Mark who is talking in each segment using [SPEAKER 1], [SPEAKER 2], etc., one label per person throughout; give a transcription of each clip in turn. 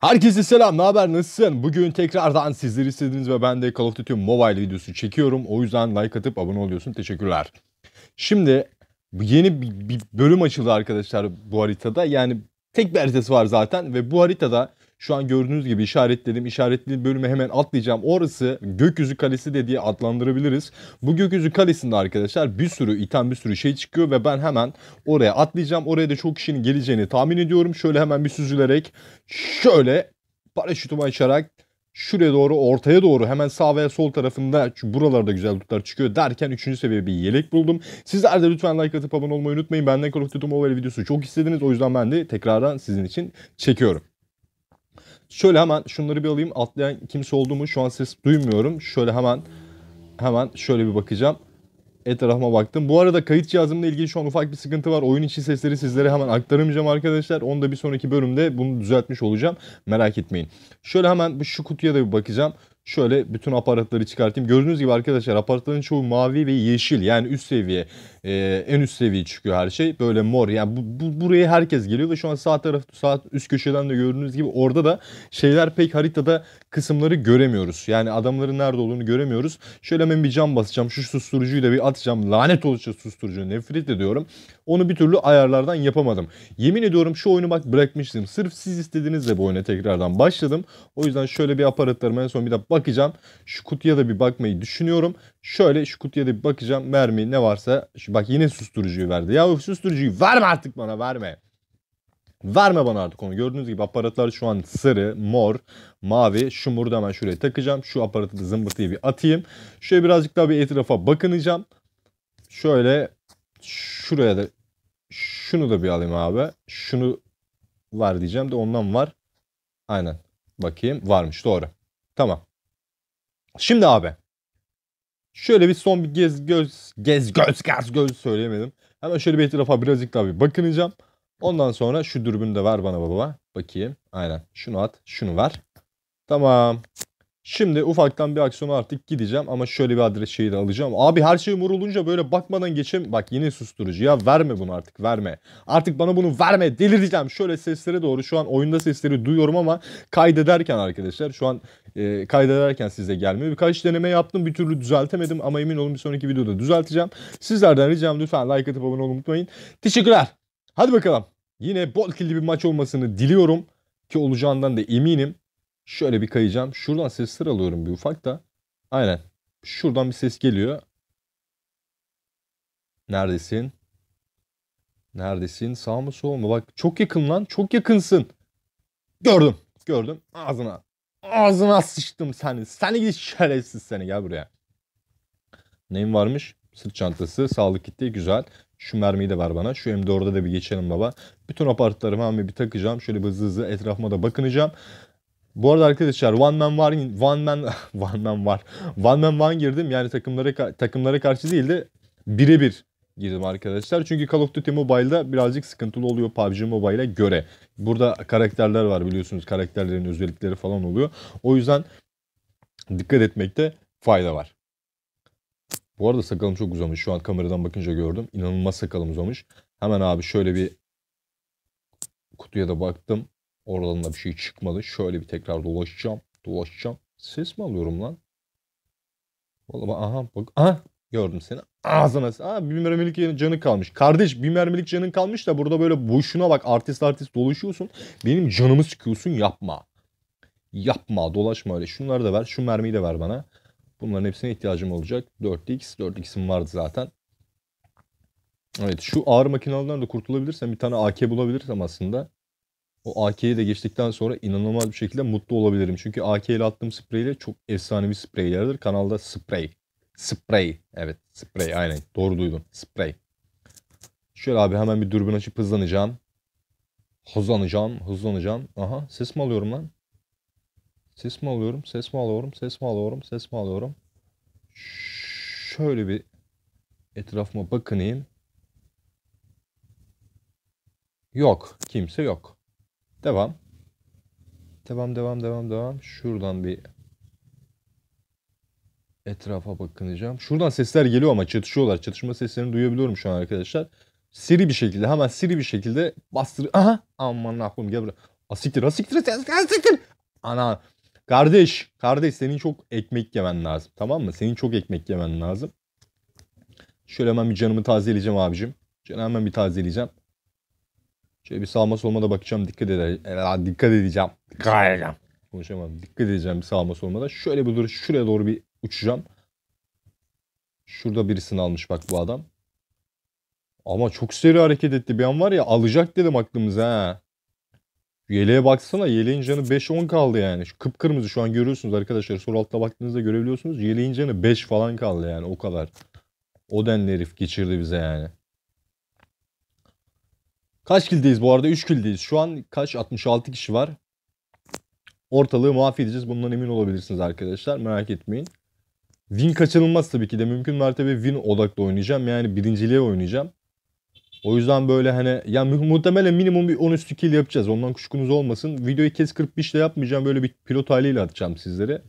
[SPEAKER 1] Herkese selam, ne haber, nasılsın? Bugün tekrardan sizler istediğiniz ve ben de Call of Duty Mobile videosu çekiyorum. O yüzden like atıp abone oluyorsun, teşekkürler. Şimdi yeni bir bölüm açıldı arkadaşlar bu haritada. Yani tek bir haritası var zaten ve bu haritada şu an gördüğünüz gibi işaretledim. İşaretli bölüme hemen atlayacağım. Orası gökyüzü kalesi de diye adlandırabiliriz. Bu gökyüzü kalesinde arkadaşlar bir sürü item bir sürü şey çıkıyor ve ben hemen oraya atlayacağım. Oraya da çok kişinin geleceğini tahmin ediyorum. Şöyle hemen bir süzülerek şöyle paraşütümü açarak şuraya doğru ortaya doğru hemen sağ veya sol tarafında şu buralarda güzel tutlar çıkıyor derken 3. seviye bir yelek buldum. Sizler de lütfen like atıp abone olmayı unutmayın. Benden Call of Duty Mobile videosu çok istediniz. O yüzden ben de tekrardan sizin için çekiyorum. Şöyle hemen şunları bir alayım. Atlayan kimse olduğumu Şu an ses duymuyorum. Şöyle hemen hemen şöyle bir bakacağım. Etrafıma baktım. Bu arada kayıt cihazımla ilgili şu an ufak bir sıkıntı var. Oyun içi sesleri sizlere hemen aktarmayacağım arkadaşlar. Onu da bir sonraki bölümde bunu düzeltmiş olacağım. Merak etmeyin. Şöyle hemen şu kutuya da bir bakacağım. Şöyle bütün aparatları çıkartayım. Gördüğünüz gibi arkadaşlar aparatların çoğu mavi ve yeşil yani üst seviye. Ee, en üst seviye çıkıyor her şey. Böyle mor. Yani bu, bu, buraya herkes geliyor ve şu an sağ taraf sağ üst köşeden de gördüğünüz gibi orada da şeyler pek haritada kısımları göremiyoruz. Yani adamların nerede olduğunu göremiyoruz. Şöyle hemen bir cam basacağım. Şu susturucuyu da bir atacağım. Lanet olacak susturucu. Nefret ediyorum. Onu bir türlü ayarlardan yapamadım. Yemin ediyorum şu oyunu bak bırakmıştım. Sırf siz istediğinizle bu oyuna tekrardan başladım. O yüzden şöyle bir aparatlarıma en son bir de bakacağım. Şu kutuya da bir bakmayı düşünüyorum. Şöyle şu kutuya da bir bakacağım. Mermi ne varsa. Şu, bak yine susturucuyu verdi. Ya susturucuyu verme artık bana verme. Verme bana artık onu. Gördüğünüz gibi aparatlar şu an sarı, mor, mavi. Şu muru da hemen şuraya takacağım. Şu aparatı da zımbırtıya bir atayım. Şöyle birazcık daha bir etrafa bakınacağım. Şöyle şuraya da şunu da bir alayım abi. Şunu var diyeceğim de ondan var. Aynen. Bakayım varmış doğru. Tamam. Şimdi abi Şöyle bir son bir gez göz gez göz gaz göz söyleyemedim. Hemen şöyle bir etrafa birazcık daha bir bakınacağım. Ondan sonra şu dürbünü de ver bana baba. Bakayım. Aynen. Şunu at. Şunu ver. Tamam. Şimdi ufaktan bir aksiyona artık gideceğim ama şöyle bir adres şeyi de alacağım. Abi her şey mor olunca böyle bakmadan geçeyim. Bak yine susturucu ya verme bunu artık verme. Artık bana bunu verme delireceğim. Şöyle seslere doğru şu an oyunda sesleri duyuyorum ama kaydederken arkadaşlar şu an e, kaydederken size gelmiyor. Birkaç deneme yaptım bir türlü düzeltemedim ama emin olun bir sonraki videoda düzelteceğim. Sizlerden ricam lütfen like atıp abone olmayı unutmayın. Teşekkürler. Hadi bakalım. Yine bol killi bir maç olmasını diliyorum ki olacağından da eminim. Şöyle bir kayacağım. Şuradan sesler alıyorum bir ufak da. Aynen. Şuradan bir ses geliyor. Neredesin? Neredesin? Sağ mı sol mu? Bak çok yakın lan. Çok yakınsın. Gördüm. Gördüm. Ağzına. Ağzına sıçtım seni. Seni git şerefsiz seni. Gel buraya. Neyim varmış? Sırt çantası. Sağlık kiti. Güzel. Şu mermiyi de ver bana. Şu M4'e da bir geçelim baba. Bütün apartlarımı hemen bir takacağım. Şöyle bir hızlı hızlı etrafıma da bakınacağım. Bu arada arkadaşlar One Man var One Man One Man var. One Man One girdim. Yani takımlara takımlara karşı değil de birebir girdim arkadaşlar. Çünkü Call of Duty Mobile'da birazcık sıkıntılı oluyor PUBG Mobile'a göre. Burada karakterler var biliyorsunuz. Karakterlerin özellikleri falan oluyor. O yüzden dikkat etmekte fayda var. Bu arada sakalım çok uzamış. Şu an kameradan bakınca gördüm. İnanılmaz sakalım uzamış. Hemen abi şöyle bir kutuya da baktım. Oradan da bir şey çıkmadı. Şöyle bir tekrar dolaşacağım. Dolaşacağım. Ses mi alıyorum lan? Vallahi aha bak. Aha gördüm seni. Ağzına. Aa, bir mermilik canın kalmış. Kardeş bir mermilik canın kalmış da burada böyle boşuna bak artist artist dolaşıyorsun. Benim canımı sıkıyorsun yapma. Yapma dolaşma öyle. Şunları da ver. Şu mermiyi de ver bana. Bunların hepsine ihtiyacım olacak. 4x. 4x'im vardı zaten. Evet şu ağır makinalardan da kurtulabilirsem bir tane AK bulabilirsem aslında o AK'yi de geçtikten sonra inanılmaz bir şekilde mutlu olabilirim. Çünkü AK ile attığım spreyle çok efsanevi spreylerdir. Kanalda sprey. Sprey. Evet sprey aynen. Doğru duydun. Sprey. Şöyle abi hemen bir dürbün açıp hızlanacağım. Hızlanacağım. Hızlanacağım. Aha ses mi alıyorum lan? Ses mi alıyorum? Ses mi alıyorum? Ses mi alıyorum? Ses mi alıyorum? Şöyle bir etrafıma bakınayım. Yok. Kimse yok. Devam. Devam devam devam devam. Şuradan bir etrafa bakınacağım. Şuradan sesler geliyor ama çatışıyorlar. Çatışma seslerini duyabiliyorum şu an arkadaşlar. Siri bir şekilde hemen siri bir şekilde bastır. Aha aman ne aklım gel buraya. Asiktir asiktir asiktir. Ana kardeş kardeş senin çok ekmek yemen lazım tamam mı? Senin çok ekmek yemen lazım. Şöyle hemen bir canımı tazeleyeceğim abicim. Canı hemen bir tazeleyeceğim. Şöyle bir sağma solma da bakacağım. Dikkat edeceğim. Dikkat edeceğim. Dikkat edeceğim. Konuşamadım. Dikkat edeceğim bir sağma solma da. Şöyle bir duruş. Şuraya doğru bir uçacağım. Şurada birisini almış bak bu adam. Ama çok seri hareket etti. Bir an var ya alacak dedim aklımıza ha. Yeleğe baksana. Yeleğin canı 5-10 kaldı yani. Şu kıpkırmızı şu an görüyorsunuz arkadaşlar. Sol altta baktığınızda görebiliyorsunuz. Yeleğin canı 5 falan kaldı yani o kadar. O denli herif geçirdi bize yani. Kaç kildeyiz bu arada? 3 kildeyiz. Şu an kaç? 66 kişi var. Ortalığı mahvedeceğiz. Bundan emin olabilirsiniz arkadaşlar. Merak etmeyin. Win kaçınılmaz tabii ki de. Mümkün mertebe win odaklı oynayacağım. Yani birinciliğe oynayacağım. O yüzden böyle hani ya muhtemelen minimum bir üstü kill yapacağız. Ondan kuşkunuz olmasın. Videoyu kes 45 ile yapmayacağım. Böyle bir pilot haliyle atacağım sizlere.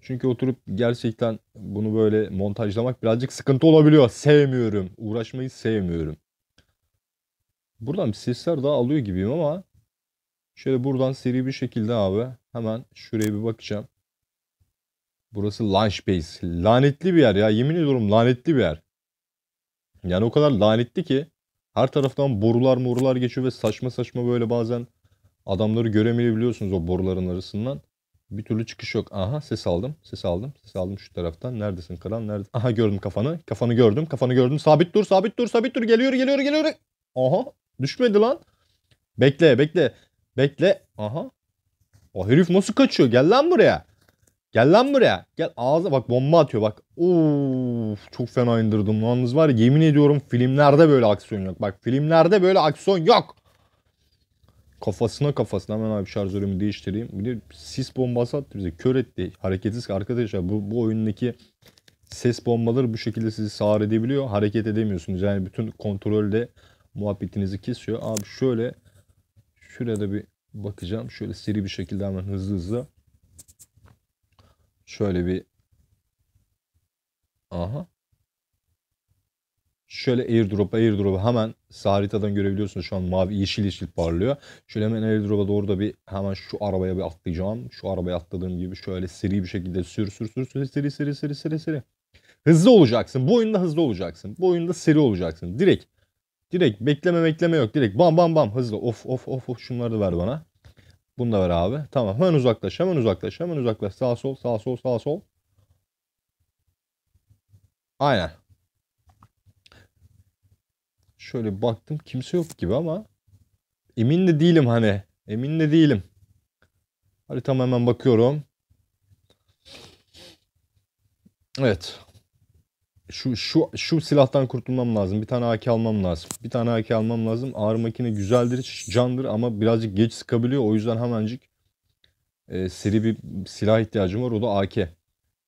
[SPEAKER 1] Çünkü oturup gerçekten bunu böyle montajlamak birazcık sıkıntı olabiliyor. Sevmiyorum. Uğraşmayı sevmiyorum. Buradan bir sesler daha alıyor gibiyim ama şöyle buradan seri bir şekilde abi hemen şuraya bir bakacağım. Burası launch base. Lanetli bir yer ya. Yemin ediyorum lanetli bir yer. Yani o kadar lanetli ki her taraftan borular morular geçiyor ve saçma saçma böyle bazen adamları göremeyebiliyorsunuz o boruların arasından. Bir türlü çıkış yok. Aha ses aldım. Ses aldım. Ses aldım şu taraftan. Neredesin kral? Nerede? Aha gördüm kafanı. Kafanı gördüm. Kafanı gördüm. Sabit dur. Sabit dur. Sabit dur. Geliyor. Geliyor. Geliyor. Aha. Düşmedi lan. Bekle bekle. Bekle. Aha. O herif nasıl kaçıyor? Gel lan buraya. Gel lan buraya. Gel ağza bak bomba atıyor bak. Of çok fena indirdim. Yalnız var ya, yemin ediyorum filmlerde böyle aksiyon yok. Bak filmlerde böyle aksiyon yok. Kafasına kafasına hemen abi şarjörümü değiştireyim. Bir de sis bombası attı bize. Kör etti. Hareketsiz arkadaşlar bu, bu oyundaki ses bombaları bu şekilde sizi sağır edebiliyor. Hareket edemiyorsunuz. Yani bütün kontrolde muhabbetinizi kesiyor. Abi şöyle şurada bir bakacağım. Şöyle seri bir şekilde hemen hızlı hızlı. Şöyle bir aha Şöyle airdrop airdrop'a hemen haritadan görebiliyorsunuz şu an mavi yeşil yeşil parlıyor. Şöyle hemen airdrop'a doğru da bir hemen şu arabaya bir atlayacağım. Şu arabaya atladığım gibi şöyle seri bir şekilde sür sür sür sür seri seri seri seri seri. Hızlı olacaksın. Bu oyunda hızlı olacaksın. Bu oyunda seri olacaksın. Direkt Direkt bekleme bekleme yok. Direkt bam bam bam hızlı. Of of of of şunları da ver bana. Bunu da ver abi. Tamam hemen uzaklaş hemen uzaklaş hemen uzaklaş. Sağ sol sağ sol sağ sol. Aynen. Şöyle baktım kimse yok gibi ama emin de değilim hani. Emin de değilim. Haritam hemen bakıyorum. Evet şu şu şu silahtan kurtulmam lazım. Bir tane AK almam lazım. Bir tane AK almam lazım. Ağır makine güzeldir, candır ama birazcık geç sıkabiliyor. O yüzden hemencik e, seri bir silah ihtiyacım var. O da AK.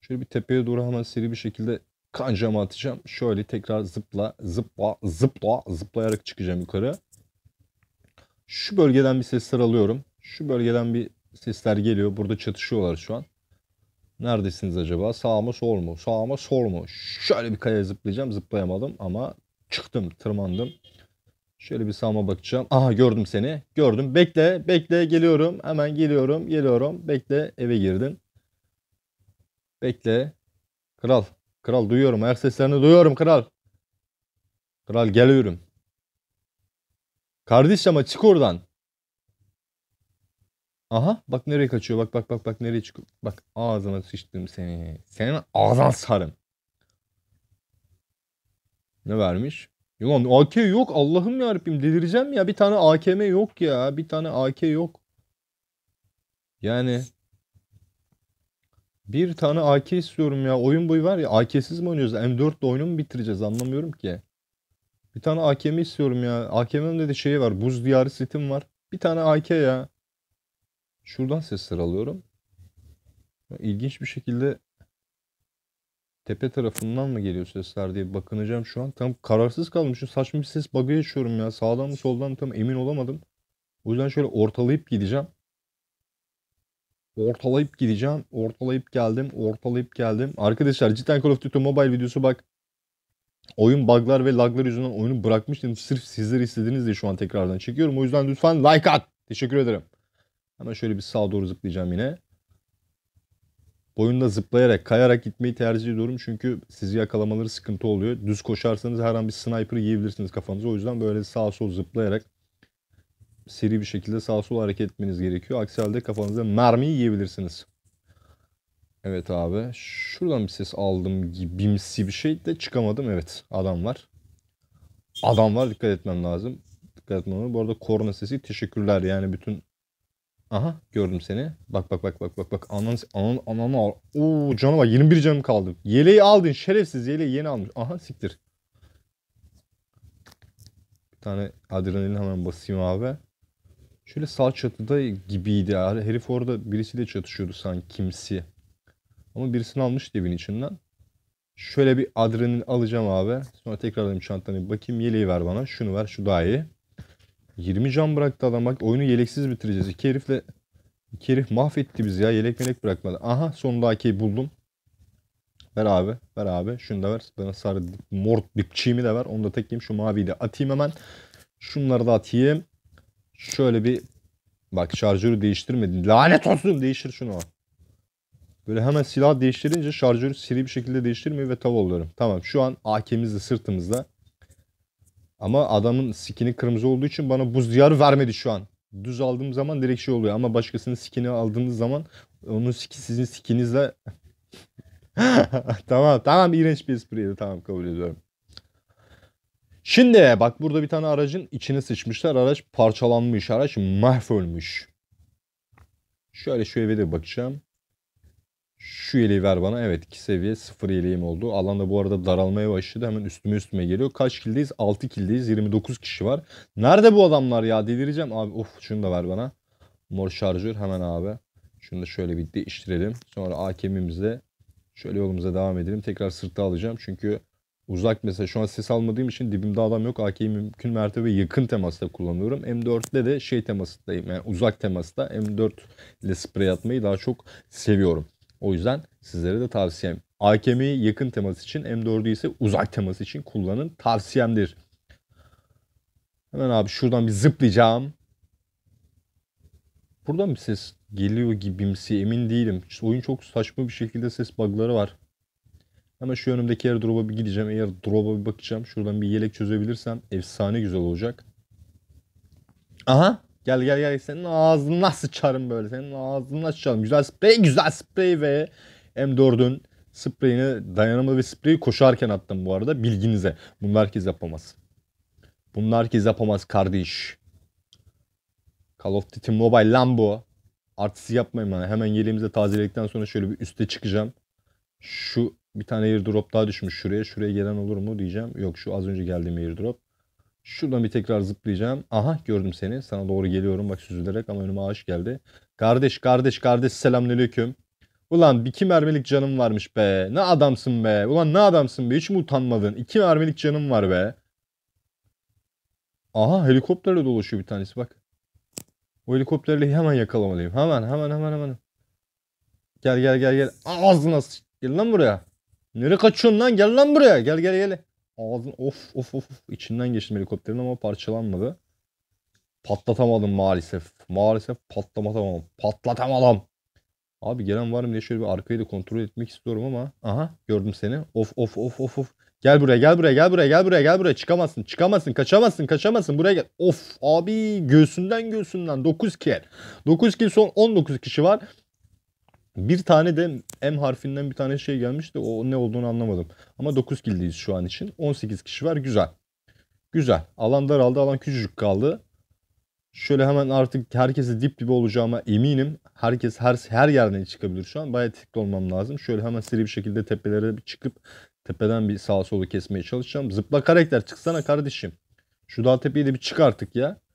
[SPEAKER 1] Şöyle bir tepeye doğru hemen seri bir şekilde kancamı atacağım. Şöyle tekrar zıpla, zıpla, zıpla, zıplayarak çıkacağım yukarı. Şu bölgeden bir sesler alıyorum. Şu bölgeden bir sesler geliyor. Burada çatışıyorlar şu an. Neredesiniz acaba? Sağ mı sol mu? Sağ mı sol mu? Şöyle bir kaya zıplayacağım. Zıplayamadım ama çıktım tırmandım. Şöyle bir sağıma bakacağım. Aha gördüm seni. Gördüm. Bekle bekle geliyorum. Hemen geliyorum geliyorum. Bekle eve girdin. Bekle. Kral. Kral duyuyorum. Ayak seslerini duyuyorum kral. Kral geliyorum. Kardeş ama çık oradan. Aha bak nereye kaçıyor bak bak bak bak nereye çıkıyor. Bak ağzına sıçtım seni. Senin ağzına sarım. Ne vermiş? Ulan AK yok Allah'ım yarabbim delireceğim ya bir tane AKM yok ya bir tane AK yok. Yani bir tane AK istiyorum ya oyun boyu var ya AK'siz mi oynuyoruz M4'le oyunu mu bitireceğiz anlamıyorum ki. Bir tane AKM istiyorum ya AKM'nin de, de şeyi var buz diyarı sitim var bir tane AK ya. Şuradan sesler alıyorum. İlginç bir şekilde tepe tarafından mı geliyor sesler diye bakınacağım şu an. Tam kararsız kalmışım. Saçma bir ses bug'ı yaşıyorum ya. Sağdan mı soldan mı tam emin olamadım. O yüzden şöyle ortalayıp gideceğim. Ortalayıp gideceğim. Ortalayıp geldim. Ortalayıp geldim. Arkadaşlar cidden Call of Duty Mobile videosu bak. Oyun buglar ve laglar yüzünden oyunu bırakmıştım. Sırf sizler istediniz diye şu an tekrardan çekiyorum. O yüzden lütfen like at. Teşekkür ederim. Hemen şöyle bir sağa doğru zıplayacağım yine. Boyunda zıplayarak, kayarak gitmeyi tercih ediyorum. Çünkü sizi yakalamaları sıkıntı oluyor. Düz koşarsanız her an bir sniper yiyebilirsiniz kafanıza. O yüzden böyle sağ sol zıplayarak seri bir şekilde sağ sol hareket etmeniz gerekiyor. Aksi halde kafanıza mermiyi yiyebilirsiniz. Evet abi. Şuradan bir ses aldım gibimsi bir şey de çıkamadım. Evet adam var. Adam var dikkat etmem lazım. Dikkat etmem lazım. Bu arada korna sesi teşekkürler. Yani bütün Aha gördüm seni. Bak bak bak bak bak bak. Ananı ananı ananı al. Oo canı 21 canım kaldı. Yeleği aldın şerefsiz yeleği yeni almış. Aha siktir. Bir tane adrenalin hemen basayım abi. Şöyle sağ çatıda gibiydi. Herif orada birisiyle çatışıyordu sanki kimsi. Ama birisini almış evin içinden. Şöyle bir adrenalin alacağım abi. Sonra tekrardan çantana bir bakayım. Yeleği ver bana. Şunu ver. Şu daha iyi. 20 can bıraktı adam bak oyunu yeleksiz bitireceğiz. İki herifle iki herif mahvetti bizi ya yelek melek bırakmadı. Aha sonunda AK'yi buldum. Ver abi ver abi şunu da ver. Bana sarı mor dipçiğimi de ver. Onu da tekleyeyim şu maviyi de atayım hemen. Şunları da atayım. Şöyle bir bak şarjörü değiştirmedin. Lanet olsun değiştir şunu. Al. Böyle hemen silah değiştirince şarjörü seri bir şekilde değiştirmiyor ve tav oluyorum. Tamam şu an AK'miz sırtımızda. Ama adamın skini kırmızı olduğu için bana buz diyarı vermedi şu an. Düz aldığım zaman direkt şey oluyor ama başkasının skini aldığınız zaman onun siki sizin skinizle tamam tamam iğrenç bir espriydi tamam kabul ediyorum. Şimdi bak burada bir tane aracın içine sıçmışlar. Araç parçalanmış. Araç mahvolmuş. Şöyle şu eve de bakacağım şu yeleği ver bana. Evet iki seviye sıfır yeleğim oldu. Alanda bu arada daralmaya başladı. Hemen üstüme üstüme geliyor. Kaç kildeyiz? 6 kildeyiz. 29 kişi var. Nerede bu adamlar ya? Delireceğim. Abi of şunu da ver bana. Mor şarjör hemen abi. Şunu da şöyle bir değiştirelim. Sonra AKM'imizle şöyle yolumuza devam edelim. Tekrar sırtta alacağım. Çünkü uzak mesela şu an ses almadığım için dibimde adam yok. AK'yi mümkün mertebe yakın temasta kullanıyorum. M4'te de şey temasındayım. Yani uzak temasta M4 ile sprey atmayı daha çok seviyorum. O yüzden sizlere de tavsiyem. AKM'yi yakın temas için, M4'ü ise uzak temas için kullanın tavsiyemdir. Hemen abi şuradan bir zıplayacağım. Buradan bir ses geliyor gibimsi emin değilim. İşte oyun çok saçma bir şekilde ses bugları var. Ama şu önümdeki airdrop'a bir gideceğim. Eğer drop'a bir bakacağım. Şuradan bir yelek çözebilirsem efsane güzel olacak. Aha Gel gel gel senin ağzına sıçarım böyle. Senin ağzına sıçarım. Güzel sprey, güzel sprey ve M4'ün spreyini dayanımlı ve spreyi koşarken attım bu arada. Bilginize. Bunlar herkes yapamaz. Bunlar herkes yapamaz kardeş. Call of Duty Mobile lan bu. Artısı yapmayın bana. Hemen yeleğimize tazeledikten sonra şöyle bir üste çıkacağım. Şu bir tane airdrop daha düşmüş şuraya. Şuraya gelen olur mu diyeceğim. Yok şu az önce geldiğim airdrop. Şuradan bir tekrar zıplayacağım. Aha gördüm seni. Sana doğru geliyorum. Bak süzülerek ama önüme ağaç geldi. Kardeş kardeş kardeş selamünaleyküm. Ulan iki mermilik canım varmış be. Ne adamsın be. Ulan ne adamsın be. Hiç mi utanmadın? İki mermilik canım var be. Aha helikopterle dolaşıyor bir tanesi bak. O helikopterle hemen yakalamalıyım. Hemen hemen hemen hemen. Gel gel gel gel. Ağzına sıç. Gel lan buraya. Nereye kaçıyorsun lan? Gel lan buraya. Gel gel gel. Ağzın of of of içinden geçtim helikopterin ama parçalanmadı. Patlatamadım maalesef. Maalesef patlatamam. Patlatamam. Abi gelen var mı diye şöyle bir arkayı da kontrol etmek istiyorum ama. Aha gördüm seni. Of of of of of. Gel buraya gel buraya gel buraya gel buraya gel buraya çıkamazsın çıkamazsın kaçamazsın kaçamazsın buraya gel. Of abi göğsünden göğsünden 9 kill. 9 kill son 19 kişi var. Bir tane de M harfinden bir tane şey gelmişti. O ne olduğunu anlamadım. Ama 9 kildeyiz şu an için. 18 kişi var. Güzel. Güzel. Alan daraldı. Alan küçücük kaldı. Şöyle hemen artık herkesi dip dibe olacağıma eminim. Herkes her her yerden çıkabilir şu an. Bayağı tetikli olmam lazım. Şöyle hemen seri bir şekilde tepelere bir çıkıp tepeden bir sağa solu kesmeye çalışacağım. Zıpla karakter çıksana kardeşim. Şu dağ tepeyi de bir çık artık ya.